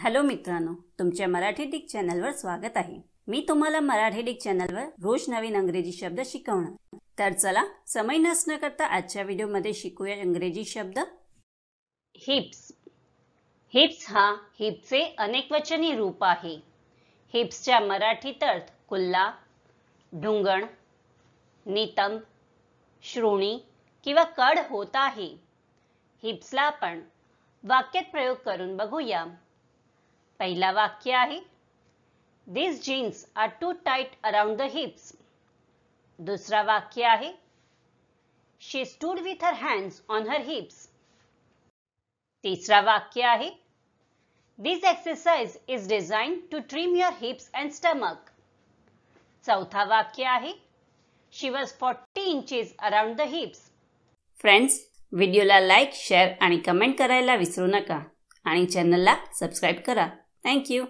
Hello मित्रांनो तुमच्या Marathi Dick चॅनलवर स्वागत आहे मी तुम्हाला मराठी डिक चॅनलवर रोज नवीन अंग्रेजी शब्द शिकवणार तर चला समय नसणं करता आजच्या व्हिडिओमध्ये शिकूया इंग्रजी शब्द हिप्स हिप्स हा हिपचे अनेकवचनी रूप आहे हिप्सच्या मराठीत अर्थ कुल्ला ढुंगण नितंब श्रोणी किंवा कड होत आहे हिप्सला आपण वाक्यात प्रयोग करून बघूया पहिला वाक्य आहे this jeans are too tight around the hips दुसरा वाक्य आहे she stood with her hands on her hips तिसरा वाक्य आहे this exercise is design to trim your hips and stomach चौथा वाक्य आहे she was forty inches around the hips friends व्हिडिओला लाईक शेअर आणि कमेंट करायला विसरू नका आणि चॅनलला सबस्क्राईब करा Thank you.